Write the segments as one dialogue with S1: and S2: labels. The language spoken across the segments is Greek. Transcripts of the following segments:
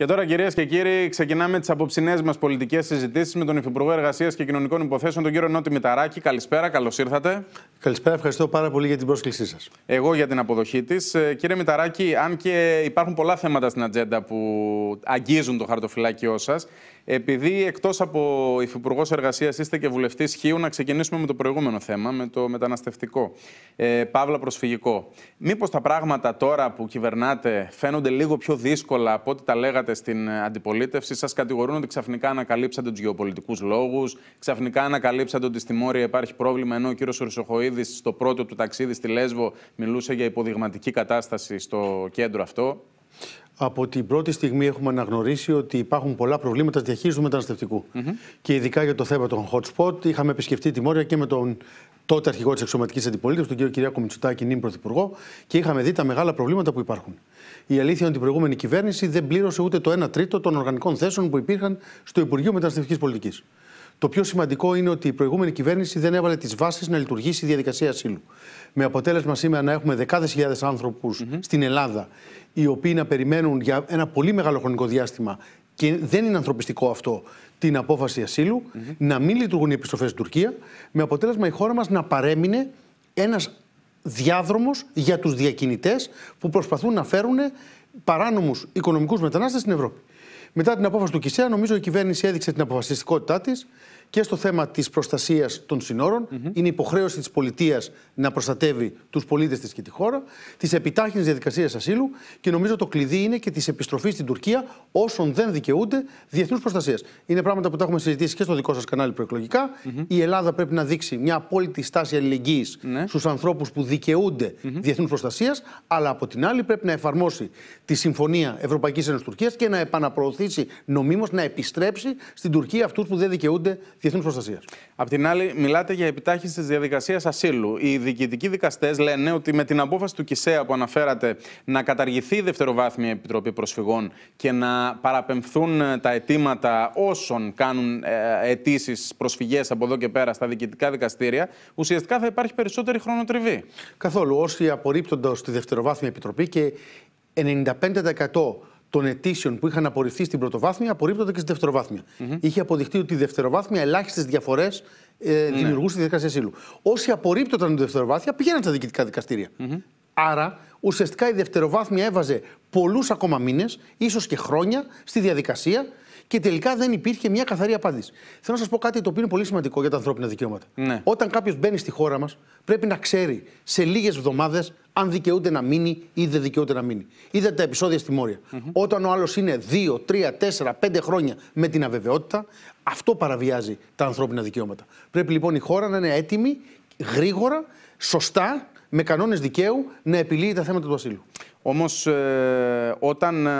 S1: Και τώρα, κυρίες και κύριοι, ξεκινάμε τις απόψινέ μας πολιτικές συζητήσεις με τον Υφυπουργό Εργασίας και Κοινωνικών Υποθέσεων, τον κύριο Νότι Μηταράκη. Καλησπέρα, καλώς ήρθατε. Καλησπέρα, ευχαριστώ πάρα πολύ για την πρόσκλησή σας. Εγώ για την αποδοχή της. Ε, κύριε Μηταράκη, αν και υπάρχουν πολλά θέματα στην ατζέντα που αγγίζουν το χαρτοφυλάκιό σας, επειδή εκτός από υφυπουργός εργασίας είστε και βουλευτής Χίου, να ξεκινήσουμε με το προηγούμενο θέμα, με το μεταναστευτικό. Ε, παύλα προσφυγικό. Μήπως τα πράγματα τώρα που κυβερνάτε φαίνονται λίγο πιο δύσκολα από ό,τι τα λέγατε στην αντιπολίτευση. Σας κατηγορούν ότι ξαφνικά ανακαλύψατε τους γεωπολιτικούς λόγους, ξαφνικά ανακαλύψατε ότι στη Μόρια υπάρχει πρόβλημα, ενώ ο κύριος Ορυσοχοίδη στο πρώτο του ταξίδι στη Λέσβο μιλούσε για υποδειγματική κατάσταση στο κέντρο αυτό
S2: από την πρώτη στιγμή έχουμε αναγνωρίσει ότι υπάρχουν πολλά προβλήματα στη διαχείρισης του μεταναστευτικού. Mm Και ειδικά για το θέμα των hot spot. Είχαμε επισκεφτεί τη Μόρια και με τον τότε αρχηγό της εξωματικής αντιπολίτευσης, τον κύριο Κυριάκο Μητσουτάκη, νυν πρωθυπουργό, και είχαμε δει τα μεγάλα προβλήματα που υπάρχουν. Η αλήθεια είναι ότι η προηγούμενη κυβέρνηση δεν πλήρωσε ούτε το 1 τρίτο των οργανικών θέσεων που υπήρχαν στο Υπουργείο Μεταναστευτικής Πολιτικής. Το πιο σημαντικό είναι ότι η προηγούμενη κυβέρνηση δεν έβαλε τις βάσεις να λειτουργήσει η διαδικασία ασύλου. Με αποτέλεσμα σήμερα να έχουμε δεκάδες χιλιάδες χιλιάδε στην Ελλάδα, οι οποίοι να περιμένουν για ένα πολύ μεγάλο χρονικό διάστημα και δεν είναι ανθρωπιστικό αυτό, την απόφαση ασύλου, να μην λειτουργούν οι επιστροφές στην Τουρκία, με αποτέλεσμα η χώρα μας να παρέμεινε ένας διάδρομος για τους διακινητές που προσπαθούν να φέρουν παράνομους οικονομικούς μετανάστες στην Ευρώπη. Μετά την απόφαση του Κισέα, νομίζω η κυβέρνηση έδειξε την αποφασιστικότητά της και στο θέμα της προστασίας των συνόρων. Mm-hmm. Είναι υποχρέωση της πολιτείας να προστατεύει τους πολίτες της και τη χώρα, της επιτάχυνσης διαδικασίας ασύλου και νομίζω το κλειδί είναι και της επιστροφής στην Τουρκία όσων δεν δικαιούνται διεθνούς προστασίας. Είναι πράγματα που τα έχουμε συζητήσει και στο δικό σας κανάλι Η Ελλάδα πρέπει να δείξει μια απόλυτη στάση αλληλεγγύης mm-hmm. Ναι. στους ανθρώπους που δικαιούνται διεθνούς προστασίας, αλλά από την άλλη πρέπει να εφαρμόσει τη Συμφωνία Ευρωπαϊκής Ένωση Τουρκία και να επαναπροωθήσει νομίμως, να επιστρέψει στην Τουρκία αυτούς που δεν δικαιούνται διεθνούς προστασίας.
S1: Απ' την άλλη, μιλάτε για επιτάχυνση της διαδικασίας ασύλου. Οι διοικητικοί δικαστές λένε ότι με την απόφαση του ΚΙΣΕΑ που αναφέρατε να καταργηθεί η δευτεροβάθμια επιτροπή προσφυγών και να παραπεμφθούν ε, τα αιτήματα όσων κάνουν ε, αιτήσεις προσφυγές από εδώ και πέρα στα διοικητικά δικαστήρια, ουσιαστικά θα υπάρχει περισσότερη χρονοτριβή. Καθόλου. Όσοι απορρίπτονται
S2: στη δευτεροβάθμια επιτροπή και 95% των αιτήσεων που είχαν απορριφθεί στην πρωτοβάθμια απορρίπτονται και στη δευτεροβάθμια. Mm-hmm. Είχε αποδειχτεί ότι η δευτεροβάθμια ελάχιστες διαφορές ε, ναι. δημιουργούσε τη διαδικασία ασύλου. Όσοι απορρίπτονταν τη δευτεροβάθμια πήγαιναν στα διοικητικά δικαστήρια. Mm-hmm. Άρα ουσιαστικά η δευτεροβάθμια έβαζε πολλούς ακόμα μήνες, ίσως και χρόνια, στη διαδικασία και τελικά δεν υπήρχε μια καθαρή απάντηση. Θέλω να σας πω κάτι το οποίο είναι πολύ σημαντικό για τα ανθρώπινα δικαιώματα. Ναι. Όταν κάποιος μπαίνει στη χώρα μας, πρέπει να ξέρει σε λίγες εβδομάδες αν δικαιούται να μείνει ή δεν δικαιούται να μείνει. Είδατε τα επεισόδια στη Μόρια. Όταν ο άλλος είναι 2, 3, 4, 5 χρόνια με την αβεβαιότητα, αυτό παραβιάζει τα ανθρώπινα δικαιώματα. Πρέπει λοιπόν η χώρα να είναι έτοιμη γρήγορα, σωστά, με κανόνες δικαίου, να
S1: επιλύει τα θέματα του ασύλου. Όμως, ε, όταν ε,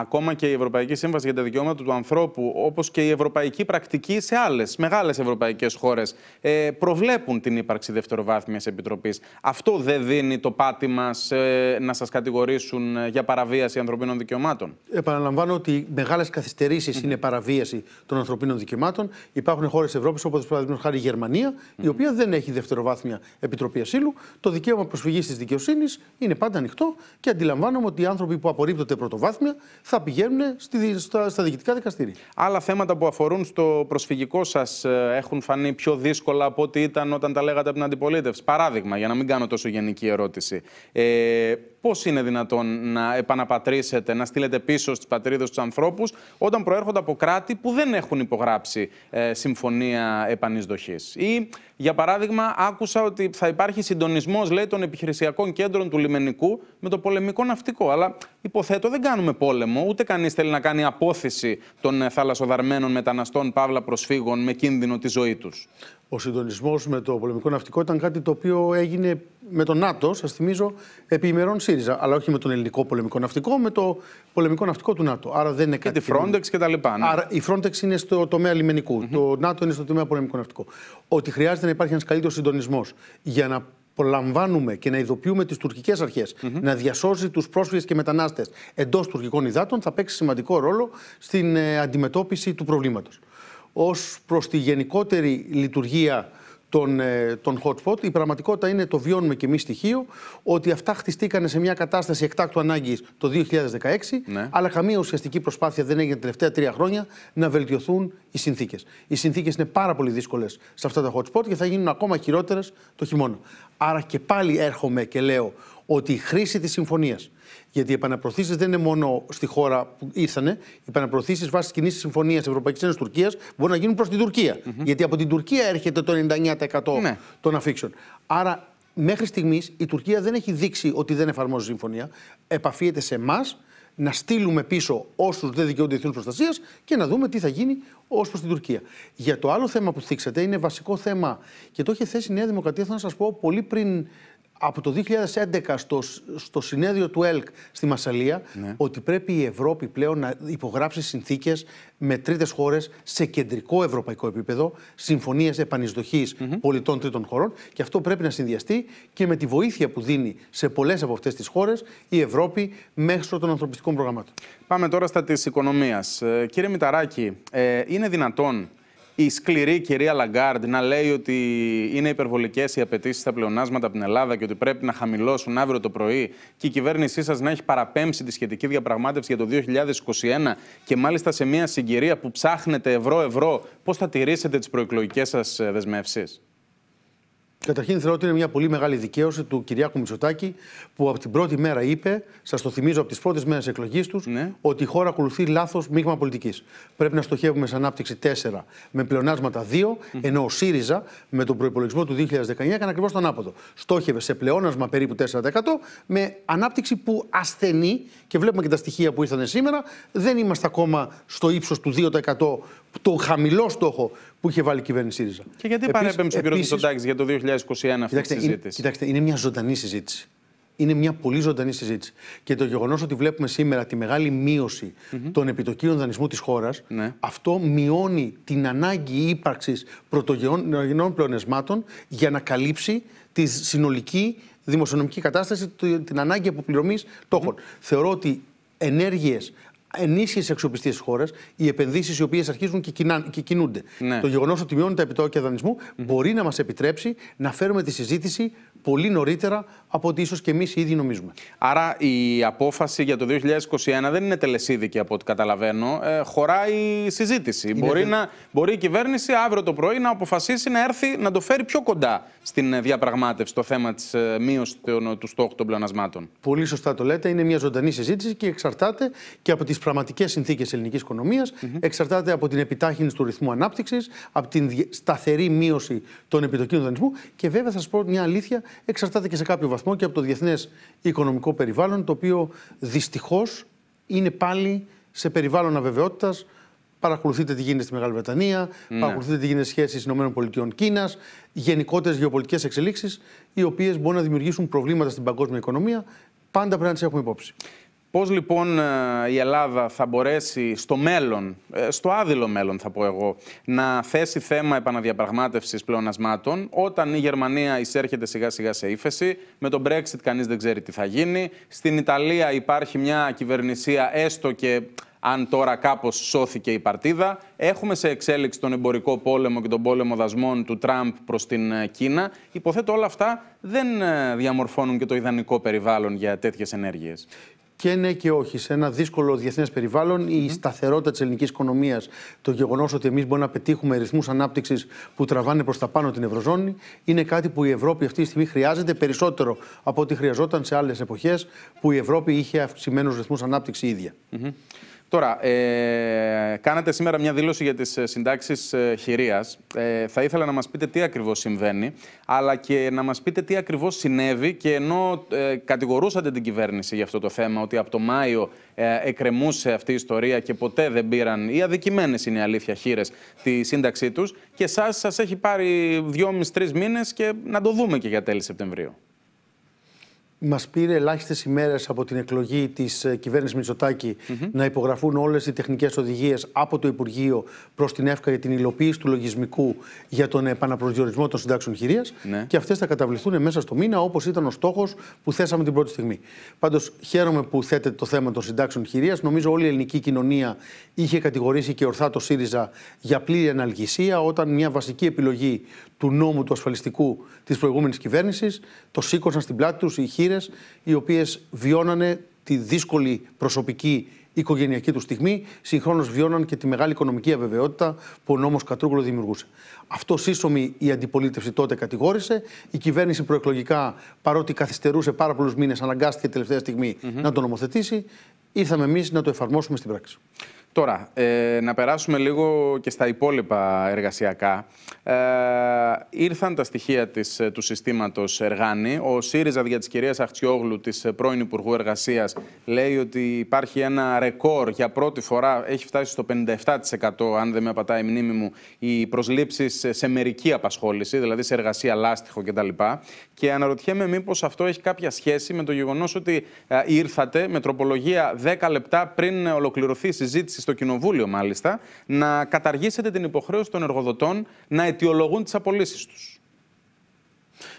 S1: ακόμα και η Ευρωπαϊκή Σύμβαση για τα Δικαιώματα του Ανθρώπου, όπως και η ευρωπαϊκή πρακτική σε άλλες μεγάλες ευρωπαϊκές χώρες, ε, προβλέπουν την ύπαρξη δευτεροβάθμιας επιτροπής, αυτό δεν δίνει το πάτημα σε, να σας κατηγορήσουν ε, για παραβίαση ανθρωπίνων δικαιωμάτων.
S2: Επαναλαμβάνω ότι μεγάλες καθυστερήσεις mm -hmm. είναι παραβίαση των ανθρωπίνων δικαιωμάτων. Υπάρχουν χώρες Ευρώπης, όπως παραδείγματος χάρη η Γερμανία, mm -hmm. η οποία δεν έχει δευτεροβάθμια επιτροπή ασύλου. Το δικαίωμα προσφυγής της δικαιοσύνης είναι πάντα ανοιχτό. Και αντιλαμβάνομαι ότι οι άνθρωποι που απορρίπτονται πρωτοβάθμια θα πηγαίνουν στη,
S1: στα, στα διοικητικά δικαστήρια. Άλλα θέματα που αφορούν στο προσφυγικό σας ε, έχουν φανεί πιο δύσκολα από ό,τι ήταν όταν τα λέγατε από την αντιπολίτευση. Παράδειγμα, για να μην κάνω τόσο γενική ερώτηση. Ε, πώς είναι δυνατόν να επαναπατρίσετε, να στείλετε πίσω στις πατρίδες τους ανθρώπους, όταν προέρχονται από κράτη που δεν έχουν υπογράψει ε, συμφωνία επανεισδοχής. Ή, για παράδειγμα, άκουσα ότι θα υπάρχει συντονισμός, λέει, των επιχειρησιακών κέντρων του λιμενικού με το πολεμικό ναυτικό. Αλλά υποθέτω δεν κάνουμε πόλεμο, ούτε κανείς θέλει να κάνει απόθεση των ε, θαλασσοδαρμένων μεταναστών, παύλα προσφύγων, με κίνδυνο τη ζωή τους
S2: ο συντονισμός με το πολεμικό ναυτικό ήταν κάτι το οποίο έγινε με τον ΝΑΤΟ, σας θυμίζω, επί ημερών ΣΥΡΙΖΑ. Αλλά όχι με τον ελληνικό πολεμικό ναυτικό, με το πολεμικό ναυτικό του ΝΑΤΟ. Άρα δεν είναι και κάτι.
S1: τη Frontex και τα λοιπά. Ναι. Άρα
S2: η Frontex είναι στο τομέα λιμενικού. Το ΝΑΤΟ είναι στο τομέα πολεμικό ναυτικό. Ότι χρειάζεται να υπάρχει ένας καλύτερος συντονισμός για να προλαμβάνουμε και να ειδοποιούμε τις τουρκικές αρχές mm -hmm. να διασώζει τους πρόσφυγες και μετανάστες εντός τουρκικών υδάτων θα παίξει σημαντικό ρόλο στην ε, αντιμετώπιση του προβλήματος ως προς τη γενικότερη λειτουργία των, ε, των hot spot. Η πραγματικότητα είναι, το βιώνουμε και εμείς στοιχείο, ότι αυτά χτιστήκανε σε μια κατάσταση εκτάκτου ανάγκης το 2016, ναι. αλλά καμία ουσιαστική προσπάθεια δεν έγινε τα τελευταία τρία χρόνια να βελτιωθούν οι συνθήκες. Οι συνθήκες είναι πάρα πολύ δύσκολες σε αυτά τα hot spot και θα γίνουν ακόμα χειρότερες το χειμώνα. Άρα και πάλι έρχομαι και λέω ότι η χρήση της συμφωνίας γιατί οι επαναπροωθήσεις δεν είναι μόνο στη χώρα που ήρθανε. Οι επαναπροωθήσεις βάσει κοινής συμφωνίας Ευρωπαϊκής Ένωσης Τουρκίας μπορούν να γίνουν προς την τουρκια Γιατί από την Τουρκία έρχεται το 99% ναι. των αφήξεων. Άρα μέχρι στιγμής η Τουρκία δεν έχει δείξει ότι δεν εφαρμόζει συμφωνία. Επαφίεται σε εμάς να στείλουμε πίσω όσους δεν δικαιούνται διεθνού προστασίας και να δούμε τι θα γίνει ως προς την Τουρκία. Για το άλλο θέμα που θίξατε είναι βασικό θέμα και το έχει θέσει η Νέα Δημοκρατία, θα σας πω, πολύ πριν από το 2011 στο, στο συνέδριο του ΕΛΚ στη Μασαλία ναι. ότι πρέπει η Ευρώπη πλέον να υπογράψει συνθήκες με τρίτες χώρες σε κεντρικό ευρωπαϊκό επίπεδο, συμφωνίες επανεισδοχής πολιτών τρίτων χωρών και αυτό πρέπει να συνδυαστεί και με τη βοήθεια που δίνει σε πολλές
S1: από αυτές τις χώρες η Ευρώπη μέσω των ανθρωπιστικών προγραμμάτων. Πάμε τώρα στα της οικονομίας. Ε, κύριε Μηταράκη, ε, είναι δυνατόν η σκληρή κυρία Λαγκάρντ να λέει ότι είναι υπερβολικές οι απαιτήσεις στα πλεονάσματα από την Ελλάδα και ότι πρέπει να χαμηλώσουν αύριο το πρωί και η κυβέρνησή σας να έχει παραπέμψει τη σχετική διαπραγμάτευση για το 2021 και μάλιστα σε μια συγκυρία που ψάχνετε ευρώ-ευρώ, πώς θα τηρήσετε τις προεκλογικές σας ε, δεσμεύσεις.
S2: Καταρχήν θεωρώ ότι είναι μια πολύ μεγάλη δικαίωση του Κυριάκου Μητσοτάκη που από την πρώτη μέρα είπε, σας το θυμίζω από τις πρώτες μέρες εκλογής τους, ναι. ότι η χώρα ακολουθεί λάθος μείγμα πολιτικής. Πρέπει να στοχεύουμε σε ανάπτυξη 4 με πλεονάσματα 2, ενώ ο ΣΥΡΙΖΑ με τον προπολογισμό του 2019 έκανε ακριβώς τον άποδο. Στόχευε σε πλεόνασμα περίπου 4% με ανάπτυξη που ασθενεί και βλέπουμε και τα στοιχεία που ήρθαν σήμερα. Δεν είμαστε ακόμα στο ύψος του 2%, το χαμηλό στόχο που είχε βάλει η κυβέρνηση ΣΥΡΙΖΑ. Και γιατί παρέπεμψε ο κ. Μητσοτάκης
S1: για το 2021 αυτή τη συζήτηση. Είναι,
S2: κοιτάξτε, είναι μια ζωντανή συζήτηση. Είναι μια πολύ ζωντανή συζήτηση. Και το γεγονός ότι βλέπουμε σήμερα τη μεγάλη μείωση mm -hmm. των επιτοκίων δανεισμού της χώρας, ναι. αυτό μειώνει την ανάγκη ύπαρξης πρωτογενών πλεονεσμάτων για να καλύψει τη συνολική δημοσιονομική κατάσταση, την ανάγκη αποπληρωμής τόχων. Θεωρώ ότι ενέργειες ενίσχυση εξοπιστία τη χώρα, οι επενδύσεις οι οποίες αρχίζουν και, κινούνται. Ναι. Το γεγονός ότι μειώνουν τα επιτόκια μπορεί να μας επιτρέψει να φέρουμε τη συζήτηση πολύ νωρίτερα από ότι ίσως και εμείς ήδη
S1: νομίζουμε. Άρα η απόφαση για το 2021 δεν είναι τελεσίδικη από ό,τι καταλαβαίνω. Ε, χωράει συζήτηση. μπορεί, να, μπορεί η κυβέρνηση αύριο το πρωί να αποφασίσει να έρθει να το φέρει πιο κοντά στην ε, διαπραγμάτευση το θέμα της ε, μείωσης του στόχου των πλεονασμάτων.
S2: Πολύ σωστά το λέτε. Είναι μια ζωντανή συζήτηση και εξαρτάται και από τις πραγματικές συνθήκες ελληνικής οικονομίας, mm -hmm. εξαρτάται από την επιτάχυνση του ρυθμού ανάπτυξης, από την σταθερή μείωση των επιτοκίων δανεισμού και βέβαια θα σας πω μια αλήθεια, εξαρτάται και σε κάποιο βαθμό και από το διεθνές οικονομικό περιβάλλον, το οποίο δυστυχώς είναι πάλι σε περιβάλλον αβεβαιότητας. Παρακολουθείτε τι γίνεται στη Μεγάλη Βρετανία, ναι. παρακολουθείτε τι γίνεται σχέσει ΗΠΑ-Κίνα, γενικότερες γεωπολιτικές εξελίξεις, οι οποίες μπορούν να δημιουργήσουν προβλήματα στην παγκόσμια οικονομία. Πάντα πρέπει να τις έχουμε υπόψη.
S1: Πώς λοιπόν ε, η Ελλάδα θα μπορέσει στο μέλλον, ε, στο άδειλο μέλλον θα πω εγώ, να θέσει θέμα επαναδιαπραγμάτευσης πλεονασμάτων όταν η Γερμανία εισέρχεται σιγά σιγά σε ύφεση, με τον Brexit κανείς δεν ξέρει τι θα γίνει, στην Ιταλία υπάρχει μια κυβερνησία έστω και αν τώρα κάπως σώθηκε η παρτίδα. Έχουμε σε εξέλιξη τον εμπορικό πόλεμο και τον πόλεμο δασμών του Τραμπ προς την ε, Κίνα. Υποθέτω όλα αυτά δεν διαμορφώνουν και το ιδανικό περιβάλλον για τέτοιες ενέργειες
S2: και ναι και όχι. Σε ένα δύσκολο διεθνές η σταθερότητα της ελληνικής οικονομίας, το γεγονός ότι εμείς μπορούμε να πετύχουμε ρυθμούς ανάπτυξης που τραβάνε προς τα πάνω την Ευρωζώνη, είναι κάτι που η Ευρώπη αυτή τη στιγμή χρειάζεται περισσότερο από ό,τι χρειαζόταν σε άλλες εποχές που η Ευρώπη είχε αυξημένους ρυθμούς ανάπτυξης
S1: Τώρα, ε, κάνατε σήμερα μια δήλωση για τις ε, συντάξεις ε, χειρίας. Ε, θα ήθελα να μας πείτε τι ακριβώς συμβαίνει, αλλά και να μας πείτε τι ακριβώς συνέβη και ενώ ε, κατηγορούσατε την κυβέρνηση για αυτό το θέμα, ότι από το Μάιο εκρεμούσε αυτή η ιστορία και ποτέ δεν πήραν, οι αδικημένες είναι η αλήθεια χείρες, τη σύνταξή τους και σας, σας έχει πάρει δυόμις-τρεις μήνες και να το δούμε και για τέλη Σεπτεμβρίου.
S2: Μας πήρε ελάχιστες ημέρες από την εκλογή της ε, κυβέρνησης Μητσοτάκη να υπογραφούν όλες οι τεχνικές οδηγίες από το Υπουργείο προς την ΕΦΚΑ για την υλοποίηση του λογισμικού για τον επαναπροσδιορισμό των συντάξεων χειρίας. Ναι. Και αυτές θα καταβληθούν μέσα στο μήνα, όπως ήταν ο στόχος που θέσαμε την πρώτη στιγμή. Πάντως, χαίρομαι που θέτεται το θέμα των συντάξεων χειρίας. Νομίζω όλη η ελληνική κοινωνία είχε κατηγορήσει και ορθά το ΣΥΡΙΖΑ για πλήρη αναλγησία όταν μια βασική επιλογή του νόμου του ασφαλιστικού της προηγούμενης κυβέρνησης. Το σήκωσαν στην πλάτη τους οι χείρες, οι οποίες βιώνανε τη δύσκολη προσωπική οικογενειακή τους στιγμή. Συγχρόνως βιώναν και τη μεγάλη οικονομική αβεβαιότητα που ο νόμος Κατρούγκολο δημιουργούσε. Αυτό σύσσωμη η αντιπολίτευση τότε κατηγόρησε. Η κυβέρνηση προεκλογικά, παρότι καθυστερούσε πάρα πολλούς μήνες, αναγκάστηκε τελευταία στιγμή να το νομοθετήσει. Ήρθαμε εμείς να το εφαρμόσουμε στην πράξη.
S1: Τώρα, ε, να περάσουμε λίγο και στα υπόλοιπα εργασιακά ε, ήρθαν τα στοιχεία της, ε, του συστήματος Εργάνη. Ο ΣΥΡΙΖΑ για της κυρίας Αχτσιόγλου, της ε, πρώην Υπουργού Εργασίας, λέει ότι υπάρχει ένα ρεκόρ για πρώτη φορά, έχει φτάσει στο 57% αν δεν με απατάει η μνήμη μου, οι προσλήψεις σε μερική απασχόληση, δηλαδή σε εργασία λάστιχο κτλ. Και αναρωτιέμαι μήπως αυτό έχει κάποια σχέση με το γεγονός ότι ε, ήρθατε με τροπολογία 10 λεπτά πριν ολοκληρωθεί η συζήτηση στο Κοινοβούλιο μάλιστα, να καταργήσετε την υποχρέωση των εργοδοτών να αιτιολογούν τις απολύσεις τους.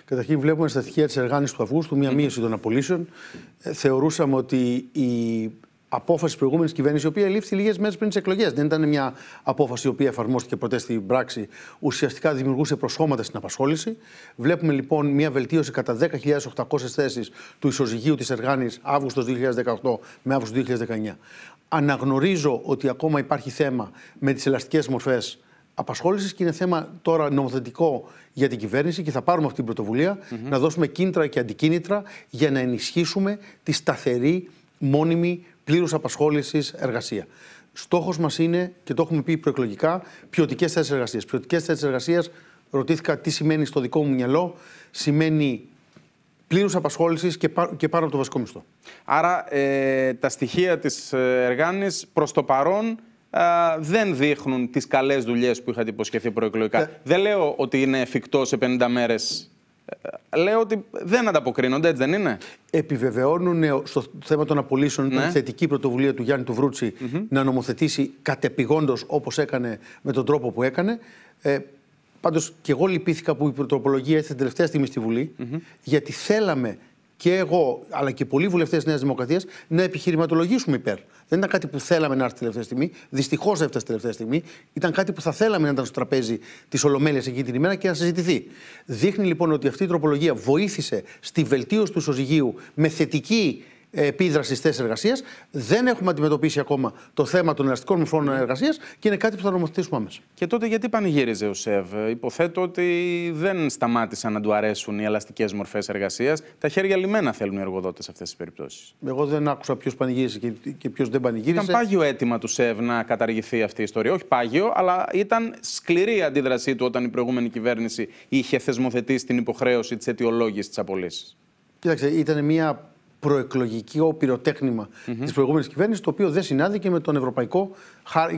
S2: Καταρχήν, βλέπουμε στα στοιχεία της εργάνης του Αυγούστου μια μείωση των απολύσεων. Ε, θεωρούσαμε ότι η απόφαση της προηγούμενης κυβέρνησης, η οποία λήφθη λίγες μέρες πριν τις εκλογές, δεν ήταν μια απόφαση η οποία εφαρμόστηκε ποτέ στην πράξη, ουσιαστικά δημιουργούσε προσχώματα στην απασχόληση. Βλέπουμε λοιπόν μια βελτίωση κατά 10.800 θέσεις του ισοζυγίου της εργάνης Αύγουστος 2018 με Αύγουστο 2019. Αναγνωρίζω ότι ακόμα υπάρχει θέμα με τις ελαστικές μορφές απασχόλησης και είναι θέμα τώρα νομοθετικό για την κυβέρνηση και θα πάρουμε αυτή την πρωτοβουλία να δώσουμε κίνητρα και αντικίνητρα για να ενισχύσουμε τη σταθερή, μόνιμη, πλήρους απασχόλησης εργασία. Στόχος μας είναι, και το έχουμε πει προεκλογικά, ποιοτικές θέσεις εργασίας. Ποιοτικές θέσεις εργασίας, ρωτήθηκα τι σημαίνει στο δικό μου μυαλό, σημαίνει πλήρους απασχόλησης και, και πάνω από το
S1: βασικό μισθό. Άρα ε, τα στοιχεία της ε, Εργάνης προς το παρόν δεν δείχνουν τις καλές δουλειές που είχατε υποσχεθεί προεκλογικά. Ε. Δεν λέω ότι είναι εφικτό σε 50 μέρες. Ε, λέω ότι δεν ανταποκρίνονται, έτσι δεν είναι.
S2: Επιβεβαιώνουν ε, στο θέμα των απολύσεων ναι. την θετική πρωτοβουλία του Γιάννη του Βρούτσι να νομοθετήσει κατεπηγόντως όπως έκανε με τον τρόπο που έκανε. Ε, Πάντως και εγώ λυπήθηκα που η πρωτοπολογία την τελευταία στιγμή στη Βουλή, γιατί θέλαμε και εγώ, αλλά και πολλοί βουλευτές Νέας Δημοκρατίας, να επιχειρηματολογήσουμε υπέρ. Δεν ήταν κάτι που θέλαμε να έρθει τελευταία στιγμή. Δυστυχώς έφτασε τελευταία στιγμή. Ήταν κάτι που θα θέλαμε να ήταν στο τραπέζι της Ολομέλειας εκείνη την ημέρα και να συζητηθεί. Δείχνει λοιπόν ότι αυτή η τροπολογία βοήθησε στη βελτίωση του ισοζυγίου με θετική επίδραση στις θέσεις εργασίας. Δεν έχουμε αντιμετωπίσει ακόμα το θέμα των ελαστικών μορφών
S1: εργασίας και είναι κάτι που θα νομοθετήσουμε άμεσα. Και τότε γιατί πανηγύριζε ο ΣΕΒ. Υποθέτω ότι δεν σταμάτησαν να του αρέσουν οι ελαστικές μορφές εργασίας. Τα χέρια λιμένα θέλουν οι εργοδότες σε αυτές τις περιπτώσεις. Εγώ δεν άκουσα ποιος πανηγύρισε και ποιος δεν πανηγύρισε. Ήταν πάγιο αίτημα του ΣΕΒ να καταργηθεί αυτή η ιστορία. Όχι πάγιο, αλλά ήταν σκληρή η αντίδρασή του όταν η προηγούμενη κυβέρνηση είχε θεσμοθετήσει την υποχρέωση της αιτιολόγησης της απολύσης.
S2: Κοιτάξτε, ήταν μια Προεκλογική πυροτέχνημα mm -hmm. της προηγούμενης κυβέρνησης, το οποίο δεν συνάδηκε με τον ευρωπαϊκό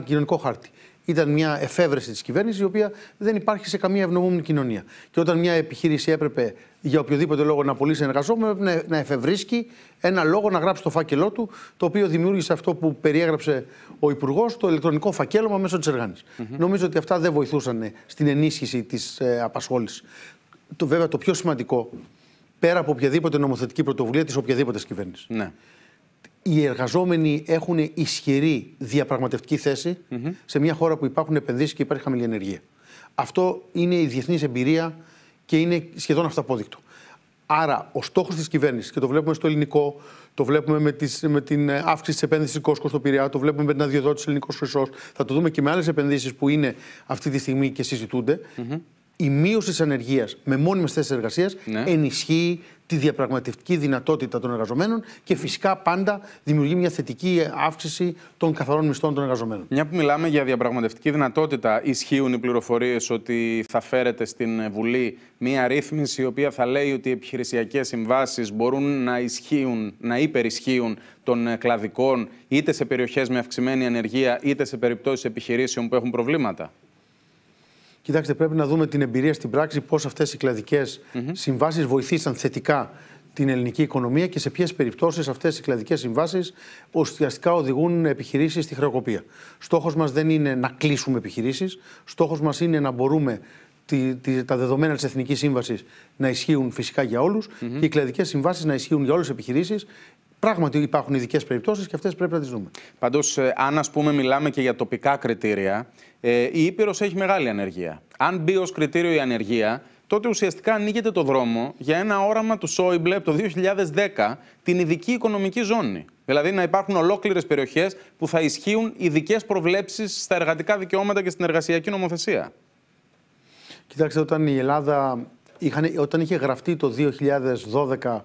S2: κοινωνικό χάρτη. Ήταν μια εφεύρεση της κυβέρνησης, η οποία δεν υπάρχει σε καμία ευνομούμενη κοινωνία. Και όταν μια επιχείρηση έπρεπε για οποιοδήποτε λόγο να πωλήσει εργαζόμενο, έπρεπε να εφευρίσκει ένα λόγο να γράψει το φάκελό του, το οποίο δημιούργησε αυτό που περιέγραψε ο Υπουργός, το ηλεκτρονικό φακέλωμα μέσω της εργάνης. Νομίζω ότι αυτά δεν βοηθούσαν ε, στην ενίσχυση της ε, απασχόλησης. Το, βέβαια, το πιο σημαντικό πέρα από οποιαδήποτε νομοθετική πρωτοβουλία της οποιαδήποτε κυβέρνησης. Ναι. Οι εργαζόμενοι έχουν ισχυρή διαπραγματευτική θέση σε μια χώρα που υπάρχουν επενδύσεις και υπάρχει χαμηλή ενεργία. Αυτό είναι η διεθνής εμπειρία και είναι σχεδόν αυταπόδεικτο. Άρα, ο στόχος της κυβέρνησης, και το βλέπουμε στο ελληνικό, το βλέπουμε με, τις, με την ε, αύξηση της επένδυσης τη Κόσκο στο Πειραιά, το βλέπουμε με την αδειοδότηση Ελληνικός Χρυσός, θα το δούμε και με άλλες επενδύσεις που είναι αυτή τη στιγμή και συζητούνται η μείωση της ανεργίας με μόνιμες θέσεις εργασίας ναι. ενισχύει τη διαπραγματευτική δυνατότητα των εργαζομένων και φυσικά πάντα δημιουργεί μια θετική αύξηση των καθαρών μισθών των εργαζομένων.
S1: Μια που μιλάμε για διαπραγματευτική δυνατότητα, ισχύουν οι πληροφορίες ότι θα φέρετε στην Βουλή μια ρύθμιση η οποία θα λέει ότι οι επιχειρησιακές συμβάσεις μπορούν να ισχύουν, να υπερισχύουν των κλαδικών είτε σε περιοχές με αυξημένη ανεργία είτε σε περιπτώσεις επιχειρήσεων που έχουν προβλήματα.
S2: Κοιτάξτε, πρέπει να δούμε την εμπειρία στην πράξη πώς αυτές οι κλαδικές mm συμβάσεις βοηθήσαν θετικά την ελληνική οικονομία και σε ποιες περιπτώσεις αυτές οι κλαδικές συμβάσεις ουσιαστικά οδηγούν επιχειρήσεις στη χρεοκοπία. Στόχος μας δεν είναι να κλείσουμε επιχειρήσεις. Στόχος μας είναι να μπορούμε τη, τα δεδομένα της Εθνικής Σύμβασης να ισχύουν φυσικά για όλους και οι κλαδικές συμβάσεις να ισχύουν για όλες τις επιχειρήσεις Πράγματι υπάρχουν ειδικές περιπτώσεις και αυτές πρέπει να τις δούμε.
S1: Πάντως, ε, αν ας πούμε μιλάμε και για τοπικά κριτήρια, ε, η Ήπειρος έχει μεγάλη ανεργία. Αν μπει ως κριτήριο η ανεργία, τότε ουσιαστικά ανοίγεται το δρόμο για ένα όραμα του Σόιμπλε από το 2010, την ειδική οικονομική ζώνη. Δηλαδή να υπάρχουν ολόκληρες περιοχές που θα ισχύουν ειδικές προβλέψεις στα εργατικά δικαιώματα και στην εργασιακή νομοθεσία. Κοιτάξτε, όταν η
S2: Ελλάδα είχαν, όταν είχε γραφτεί το 2012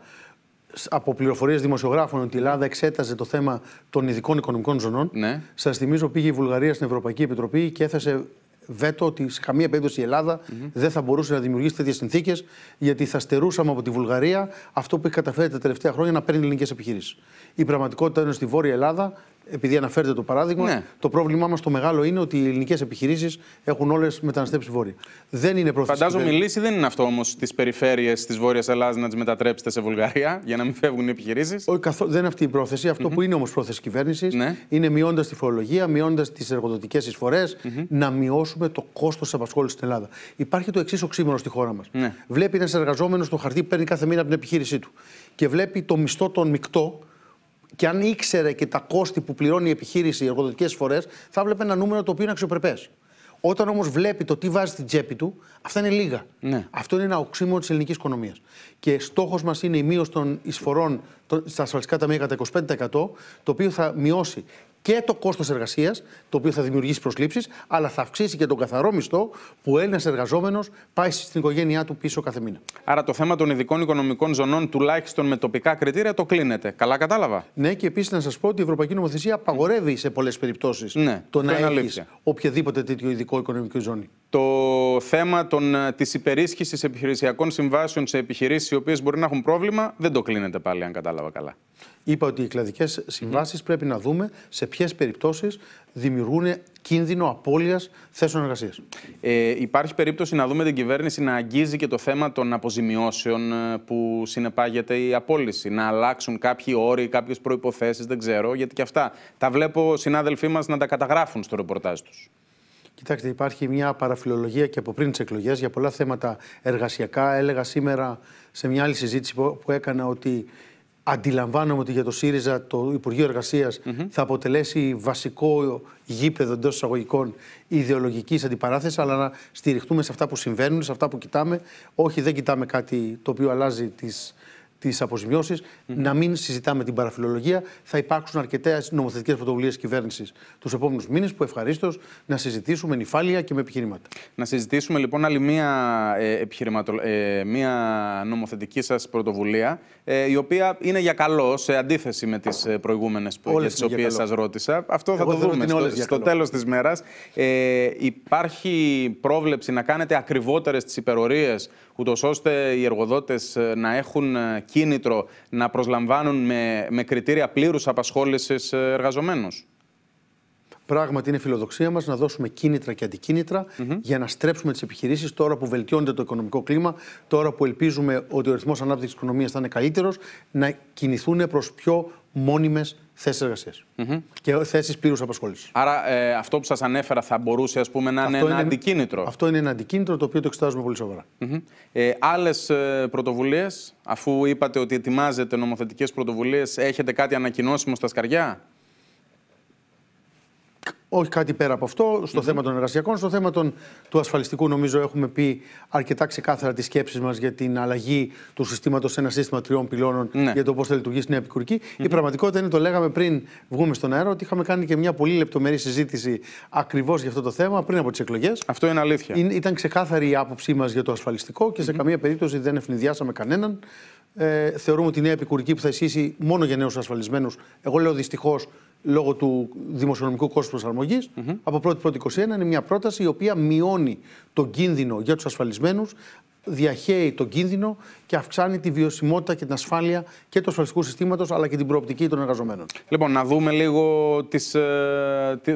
S2: από πληροφορίες δημοσιογράφων ότι η Ελλάδα εξέταζε το θέμα των ειδικών οικονομικών ζωνών. Ναι. Σας θυμίζω πήγε η Βουλγαρία στην Ευρωπαϊκή Επιτροπή και έθεσε βέτο ότι σε καμία περίπτωση η ελλαδα δεν θα μπορούσε να δημιουργήσει τέτοιες συνθήκες, γιατί θα στερούσαμε από τη Βουλγαρία αυτό που έχει καταφέρει τα τελευταία χρόνια να παίρνει ελληνικές επιχειρήσεις. Η πραγματικότητα είναι στη Βόρεια Ελλάδα επειδή αναφέρετε το παράδειγμα, ναι. το πρόβλημά μας το μεγάλο είναι ότι οι ελληνικές επιχειρήσεις έχουν όλες μεταναστεύσει βόρεια. Δεν είναι πρόθεση. Φαντάζομαι η λύση
S1: δεν είναι αυτό όμως τι περιφέρειες της Βόρειας Ελλάδας να τις μετατρέψετε σε Βουλγαρία για να μην φεύγουν οι επιχειρήσεις.
S2: Καθο... Δεν είναι αυτή η πρόθεση. Αυτό που είναι όμως πρόθεση κυβέρνησης ναι. είναι μειώντας τη φορολογία, μειώντας τις εργοδοτικές εισφορές, να μειώσουμε το κόστος της απασχόλησης στην Ελλάδα. Υπάρχει το εξής οξύμενο στη χώρα μας. Ναι. Βλέπει ένας εργαζόμενος το χαρτί που παίρνει κάθε μήνα από την επιχείρησή του και βλέπει το μισθό τον μεικτό και αν ήξερε και τα κόστη που πληρώνει η επιχείρηση οι εργοδοτικές φορές, θα βλέπε ένα νούμερο το οποίο είναι αξιοπρεπές. Όταν όμως βλέπει το τι βάζει στην τσέπη του, αυτά είναι λίγα. Ναι. Αυτό είναι ένα οξύμορο της ελληνικής οικονομίας. Και στόχος μας είναι η μείωση των εισφορών στα ασφαλιστικά ταμεία κατά 25%, το οποίο θα μειώσει και το κόστος εργασίας, το οποίο θα δημιουργήσει προσλήψεις, αλλά θα αυξήσει και τον καθαρό μισθό που ένας εργαζόμενος πάει στην οικογένειά του πίσω κάθε μήνα.
S1: Άρα το θέμα των ειδικών οικονομικών ζωνών, τουλάχιστον με τοπικά κριτήρια, το κλείνεται. Καλά κατάλαβα.
S2: Ναι, και επίσης να σας πω ότι η Ευρωπαϊκή Νομοθεσία απαγορεύει σε πολλές περιπτώσεις ναι, το να έχει οποιαδήποτε τέτοιο ειδικό οικονομική ζώνη.
S1: Το θέμα ε, της υπερίσχυση επιχειρησιακών συμβάσεων σε επιχειρήσεις οι οποίες μπορεί να έχουν πρόβλημα δεν το κλείνεται πάλι, αν κατάλαβα καλά.
S2: Είπα ότι οι κλαδικές συμβάσεις πρέπει να δούμε σε ποιες περιπτώσεις δημιουργούν κίνδυνο απώλειας θέσεων εργασίας.
S1: Ε, υπάρχει περίπτωση να δούμε την κυβέρνηση να αγγίζει και το θέμα των αποζημιώσεων ε, που συνεπάγεται η απόλυση. Να αλλάξουν κάποιοι όροι, κάποιες προποθέσει, δεν ξέρω, γιατί και αυτά τα βλέπω συνάδελφοί μας να τα καταγράφουν στο ρεπορτάζ τους.
S2: Κοιτάξτε, υπάρχει μια παραφιλολογία και από πριν τις εκλογές για πολλά θέματα εργασιακά. Έλεγα σήμερα σε μια άλλη συζήτηση που έκανα ότι Αντιλαμβάνομαι ότι για το ΣΥΡΙΖΑ το Υπουργείο θα αποτελέσει βασικό γήπεδο εντός εισαγωγικών ιδεολογικής αντιπαράθεσης, αλλά να στηριχτούμε σε αυτά που συμβαίνουν, σε αυτά που κοιτάμε. Όχι, δεν κοιτάμε κάτι το οποίο αλλάζει τις τις αποζημιωσει mm. να μην συζητάμε την παραφιλολογία. Θα υπάρξουν αρκετές νομοθετικές πρωτοβουλίες κυβέρνησης τους επόμενους μήνες που
S1: ευχαρίστως να συζητήσουμε νυφάλια και με επιχειρήματα. Να συζητήσουμε λοιπόν άλλη μία, ε, ε, μία νομοθετική σας πρωτοβουλία, ε, η οποία είναι για καλό σε αντίθεση με τις ε, προηγούμενες τι οποίε σας ρώτησα. Αυτό Εγώ θα το δούμε στο, στο τέλος της μέρας. Ε, υπάρχει πρόβλεψη να κάνετε ακριβότερες τις υπερορίες, ούτως ώστε οι εργοδότες ε, να έχουν ε, κίνητρο να προσλαμβάνουν με, με κριτήρια πλήρους απασχόλησης ε, εργαζομένους.
S2: Πράγματι, είναι φιλοδοξία μας να δώσουμε κίνητρα και αντικίνητρα για να στρέψουμε τις επιχειρήσεις τώρα που βελτιώνεται το οικονομικό κλίμα, τώρα που ελπίζουμε ότι ο ρυθμός ανάπτυξης της οικονομίας θα είναι καλύτερος, να κινηθούν προς πιο μόνιμες θέσεις εργασίας mm -hmm. και θέσεις πλήρους απασχόλησης.
S1: Άρα, ε, αυτό που σας ανέφερα θα μπορούσε ας πούμε, να είναι ένα αντικίνητρο.
S2: Αυτό είναι ένα αντικίνητρο το οποίο το εξετάζουμε πολύ σοβαρά.
S1: Mm -hmm. ε, Άλλες πρωτοβουλίες, αφού είπατε ότι ετοιμάζετε νομοθετικές πρωτοβουλίες, έχετε κάτι ανακοινώσιμο στα σκαριά
S2: όχι κάτι πέρα από αυτό, στο θέμα των εργασιακών, στο θέμα των, του ασφαλιστικού νομίζω έχουμε πει αρκετά ξεκάθαρα τις σκέψεις μας για την αλλαγή του συστήματος σε ένα σύστημα τριών πυλώνων ναι. για το πώς θα λειτουργήσει η νέα επικουρική. Η πραγματικότητα είναι, το λέγαμε πριν βγούμε στον αέρα, ότι είχαμε κάνει και μια πολύ λεπτομερή συζήτηση ακριβώς για αυτό το θέμα πριν από τις εκλογές. Αυτό είναι αλήθεια. Ήταν ξεκάθαρη η άποψή μας για το ασφαλιστικό και σε καμία περίπτωση δεν ευνηδιάσαμε κανέναν. Ε, θεωρούμε ότι η νέα επικουρική που θα ισχύσει μόνο για νέους ασφαλισμένους, εγώ λέω δυστυχώς λόγω του δημοσιονομικού κόστους προσαρμογής, mm-hmm. από είναι μια πρόταση η οποία μειώνει τον κίνδυνο για τους ασφαλισμένους, διαχέει τον κίνδυνο και αυξάνει τη βιωσιμότητα και την ασφάλεια και του ασφαλιστικού συστήματος αλλά και την προοπτική των εργαζομένων.
S1: Λοιπόν, να δούμε λίγο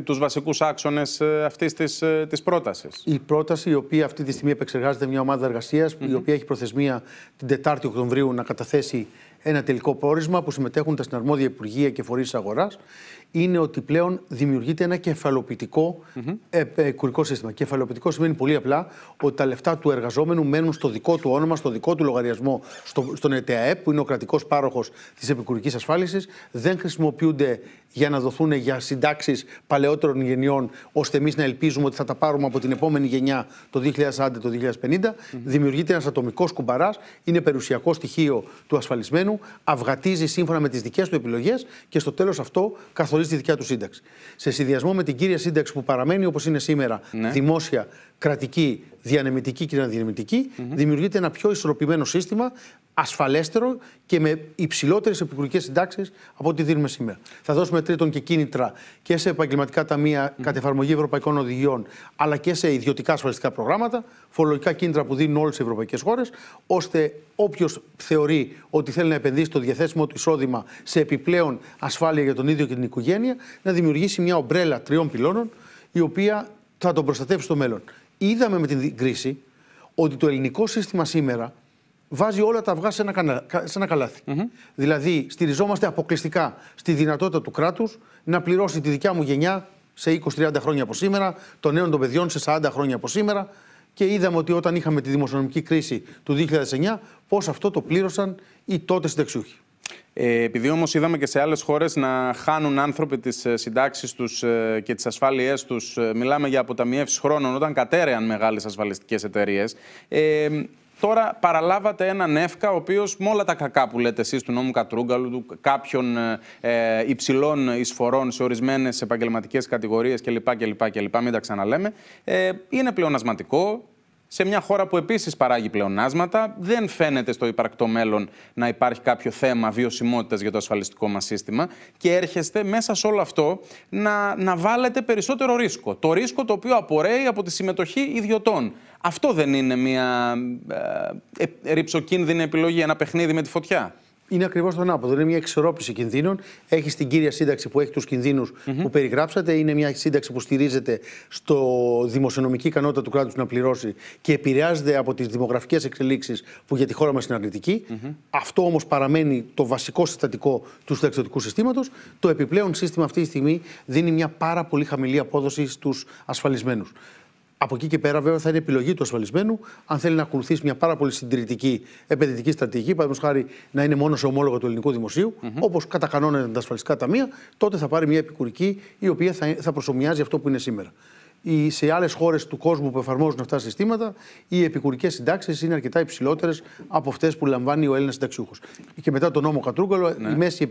S1: του βασικούς άξονες αυτής της ε, της ε, πρότασης.
S2: Η πρόταση, η οποία αυτή τη στιγμή επεξεργάζεται μια ομάδα εργασίας, η οποία έχει προθεσμία την 4η Οκτωβρίου να καταθέσει ένα τελικό πόρισμα που συμμετέχουν τα συναρμόδια Υπουργεία και φορείς αγοράς είναι ότι πλέον δημιουργείται ένα κεφαλοποιητικό ε, ε, κουρικό σύστημα. Κεφαλοποιητικό σημαίνει πολύ απλά ότι τα λεφτά του εργαζόμενου μένουν στο δικό του όνομα, στο δικό του λογαριασμό, στον ΕΤΑΕΠ, που είναι ο κρατικός πάροχος της επικουρικής ασφάλισης. Δεν χρησιμοποιούνται για να δοθούν για συντάξεις παλαιότερων γενιών, ώστε εμείς να ελπίζουμε ότι θα τα πάρουμε από την επόμενη γενιά το 2040, το 2050. Δημιουργείται ένας ατομικός κουμπαράς, είναι περιουσιακό στοιχείο του ασφαλισμένου, αυγατίζει σύμφωνα με τις δικές του επιλογές και στο τέλος αυτό καθορίζει χωρί δικιά του σύνταξη. Σε συνδυασμό με την κύρια σύνταξη που παραμένει όπως είναι σήμερα, ναι. δημόσια κρατική, διανεμητική και αναδιανεμητική, mm -hmm. δημιουργείται ένα πιο ισορροπημένο σύστημα, ασφαλέστερο και με υψηλότερες επικουρικές συντάξεις από ό,τι δίνουμε σήμερα. Θα δώσουμε τρίτον και κίνητρα και σε επαγγελματικά ταμεία mm -hmm. κατ' εφαρμογή ευρωπαϊκών οδηγιών, αλλά και σε ιδιωτικά ασφαλιστικά προγράμματα, φορολογικά κίνητρα που δίνουν όλες οι ευρωπαϊκές χώρες, ώστε όποιος θεωρεί ότι θέλει να επενδύσει το διαθέσιμο του εισόδημα σε επιπλέον ασφάλεια για τον ίδιο και την οικογένεια, να δημιουργήσει μια ομπρέλα τριών πυλώνων, η οποία θα τον προστατεύσει στο μέλλον. Είδαμε με την κρίση ότι το ελληνικό σύστημα σήμερα βάζει όλα τα αυγά σε ένα, σε ένα καλάθι. Δηλαδή, στηριζόμαστε αποκλειστικά στη δυνατότητα του κράτους να πληρώσει τη δικιά μου γενιά σε 20-30 χρόνια από σήμερα, των νέων των παιδιών σε 40 χρόνια από σήμερα. Και είδαμε ότι όταν είχαμε τη δημοσιονομική
S1: κρίση του 2009, πώς αυτό το πλήρωσαν οι τότε συνταξιούχοι. Ε, επειδή όμως είδαμε και σε άλλες χώρες να χάνουν άνθρωποι τις ε, συντάξεις τους ε, και τις ασφάλειές τους, μιλάμε για αποταμιεύσεις χρόνων όταν κατέρεαν μεγάλες ασφαλιστικές εταιρείες. Ε, Τώρα παραλάβατε έναν ΕΦΚΑ, ο οποίος με όλα τα κακά που λέτε εσείς του νόμου Κατρούγκαλου, του κάποιων ε, υψηλών εισφορών σε ορισμένες επαγγελματικές κατηγορίες κλπ, κλπ, κλπ. Μην τα ξαναλέμε. Ε, είναι πλεονασματικό, σε μια χώρα που επίσης παράγει πλεονάσματα. Δεν φαίνεται στο υπαρκτό μέλλον να υπάρχει κάποιο θέμα βιωσιμότητας για το ασφαλιστικό μας σύστημα. Και έρχεστε μέσα σε όλο αυτό να, να βάλετε περισσότερο ρίσκο. Το ρίσκο το οποίο απορρέει από τη συμμετοχή ιδιωτών. Αυτό δεν είναι μια ε, ε ρηψοκίνδυνη επιλογή, ένα παιχνίδι με τη φωτιά
S2: είναι ακριβώς το ανάποδο. Είναι μια εξορρόπηση κινδύνων. Έχεις την κύρια σύνταξη που έχει τους κινδυνου που περιγράψατε. Είναι μια σύνταξη που στηρίζεται στο δημοσιονομική ικανότητα του κράτους να πληρώσει και επηρεάζεται από τις δημογραφικές εξελίξεις που για τη χώρα μας είναι αρνητική. Αυτό όμως παραμένει το βασικό συστατικό του συνταξιδοτικού συστήματος. Το επιπλέον σύστημα αυτή τη στιγμή δίνει μια πάρα πολύ χαμηλή απόδοση στους ασφαλισμένους. Από εκεί και πέρα, βέβαια, θα είναι επιλογή του ασφαλισμένου αν θέλει να ακολουθήσει μια πάρα πολύ συντηρητική επενδυτική στρατηγική. Παραδείγματος χάρη να είναι μόνο σε ομόλογα του ελληνικού δημοσίου, mm όπω κατά κανόνα τα ασφαλιστικά ταμεία, τότε θα πάρει μια επικουρική η οποία θα, θα προσωμιάζει αυτό που είναι σήμερα σε άλλες χώρες του κόσμου που εφαρμόζουν αυτά τα συστήματα, οι επικουρικές συντάξεις είναι αρκετά υψηλότερες από αυτές που λαμβάνει ο Έλληνας συνταξιούχος. Και μετά τον νόμο Κατρούγκαλο, ναι. η μέση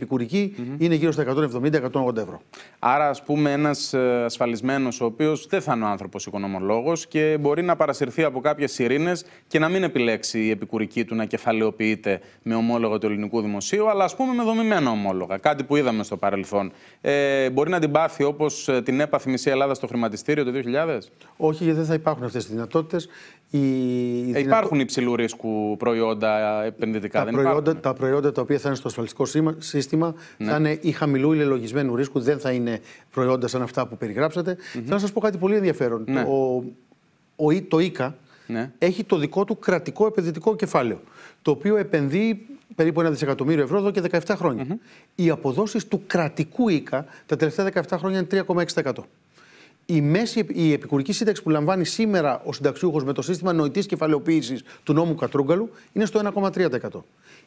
S2: είναι γύρω στα 170-180 ευρώ.
S1: Άρα, ας πούμε, ένας ε, ασφαλισμένος, ο οποίος δεν θα είναι ο άνθρωπος οικονομολόγος και μπορεί να παρασυρθεί από κάποιες ειρήνε και να μην επιλέξει η επικουρική του να κεφαλαιοποιείται με ομόλογα του ελληνικού δημοσίου, αλλά ας πούμε με δομημένα ομόλογα. Κάτι που είδαμε στο παρελθόν. Ε, μπορεί να την πάθει όπως ε, την έπαθη μισή Ελλάδα στο χρηματιστήριο το 2000. Όχι, γιατί δεν θα υπάρχουν αυτές οι δυνατότητε. Οι... Ε, υπάρχουν δυνατό... υψηλού ρίσκου προϊόντα επενδυτικά. Τα, προϊόντα,
S2: τα προϊόντα τα οποία θα είναι στο ασφαλιστικό σύστημα ναι. θα είναι ή χαμηλού ρίσκου, δεν θα είναι προϊόντα σαν αυτά που περιγράψατε. Mm -hmm. Θέλω να σας πω κάτι πολύ ενδιαφέρον. Ναι. το ΙΚΑ ναι. έχει το δικό του κρατικό επενδυτικό κεφάλαιο, το οποίο επενδύει περίπου ένα δισεκατομμύριο ευρώ εδώ και 17 χρόνια. Mm -hmm. Οι αποδόσεις του κρατικού ΙΚΑ τα τελευταία 17 χρόνια είναι 3,6% η, μέση, η επικουρική σύνταξη που λαμβάνει σήμερα ο συνταξιούχος με το σύστημα νοητής κεφαλαιοποίησης του νόμου Κατρούγκαλου είναι στο 1,3%.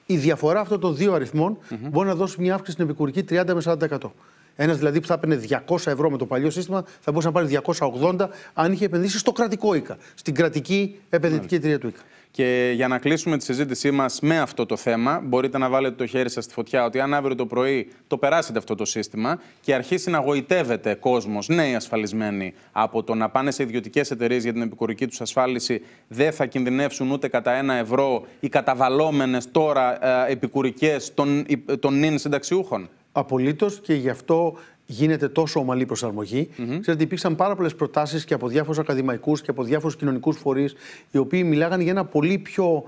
S2: Η διαφορά αυτών των δύο αριθμών μπορεί να δώσει μια αύξηση στην επικουρική 30 με 40%. Ένας δηλαδή που θα έπαιρνε 200 ευρώ με το παλιό σύστημα θα μπορούσε να πάρει 280 αν είχε επενδύσει στο κρατικό ΙΚΑ, στην κρατική επενδυτική εταιρεία του ΙΚΑ.
S1: Και για να κλείσουμε τη συζήτησή μας με αυτό το θέμα, μπορείτε να βάλετε το χέρι σας στη φωτιά ότι αν αύριο το πρωί το περάσετε αυτό το σύστημα και αρχίσει να γοητεύεται κόσμος, νέοι ασφαλισμένοι, από το να πάνε σε ιδιωτικές εταιρείες για την επικουρική τους ασφάλιση, δεν θα κινδυνεύσουν ούτε κατά ένα ευρώ οι καταβαλώμενε τώρα ε, επικουρικές των, ε, των συνταξιούχων.
S2: Απολύτως και γι' αυτό γίνεται τόσο ομαλή προσαρμογή. Mm -hmm. Ξέρετε, υπήρξαν πάρα πολλές προτάσεις και από διάφορους ακαδημαϊκούς και από διάφορους κοινωνικούς φορείς, οι οποίοι μιλάγαν για ένα πολύ πιο,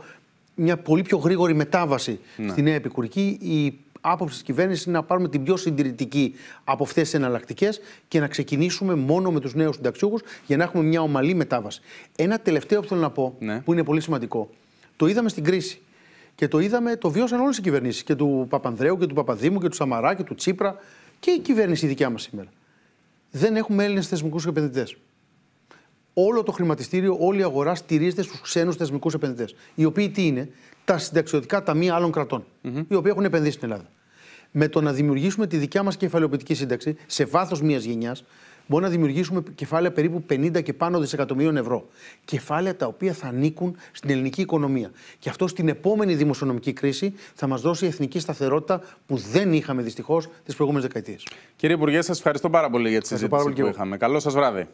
S2: μια πολύ πιο γρήγορη μετάβαση ναι. στη νέα επικουρική. Η άποψη της κυβέρνησης είναι να πάρουμε την πιο συντηρητική από αυτές τις εναλλακτικές και να ξεκινήσουμε μόνο με τους νέους συνταξιούχους για να έχουμε μια ομαλή μετάβαση. Ένα τελευταίο που θέλω να πω, ναι. που είναι πολύ σημαντικό. Το είδαμε στην κρίση. Και το είδαμε, το βίωσαν όλες οι κυβερνήσεις. Και του Παπανδρέου και του Παπαδήμου και του Σαμαρά και του Τσίπρα και η κυβέρνηση η δικιά μας σήμερα. Δεν έχουμε Έλληνες θεσμικούς επενδυτές. Όλο το χρηματιστήριο, όλη η αγορά στηρίζεται στους ξένους θεσμικούς επενδυτές. Οι οποίοι τι είναι, τα συνταξιωτικά ταμεία άλλων κρατών, οι οποίοι έχουν επενδύσει στην Ελλάδα. Με το να δημιουργήσουμε τη δικιά μας κεφαλαιοποιητική σύνταξη σε βάθος μιας γενιάς, μπορεί να δημιουργήσουμε κεφάλαια περίπου 50 και πάνω δισεκατομμυρίων ευρώ. Κεφάλαια τα οποία θα ανήκουν στην ελληνική οικονομία. Και αυτό στην επόμενη δημοσιονομική κρίση θα μας δώσει εθνική σταθερότητα που δεν είχαμε δυστυχώς τις προηγούμενες δεκαετίες.
S1: Κύριε Υπουργέ, σας ευχαριστώ πάρα πολύ για τη συζήτηση που είχαμε. Καλό σας βράδυ.